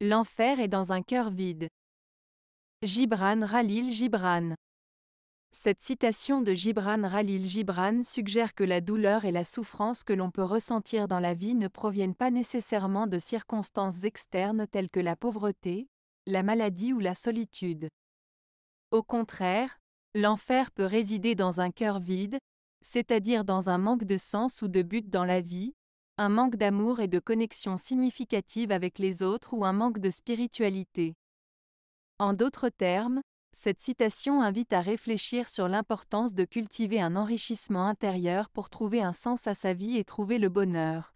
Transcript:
L'enfer est dans un cœur vide. Gibran Ralil Gibran. Cette citation de Gibran Ralil Gibran suggère que la douleur et la souffrance que l'on peut ressentir dans la vie ne proviennent pas nécessairement de circonstances externes telles que la pauvreté, la maladie ou la solitude. Au contraire, l'enfer peut résider dans un cœur vide, c'est-à-dire dans un manque de sens ou de but dans la vie, un manque d'amour et de connexion significative avec les autres ou un manque de spiritualité. En d'autres termes, cette citation invite à réfléchir sur l'importance de cultiver un enrichissement intérieur pour trouver un sens à sa vie et trouver le bonheur.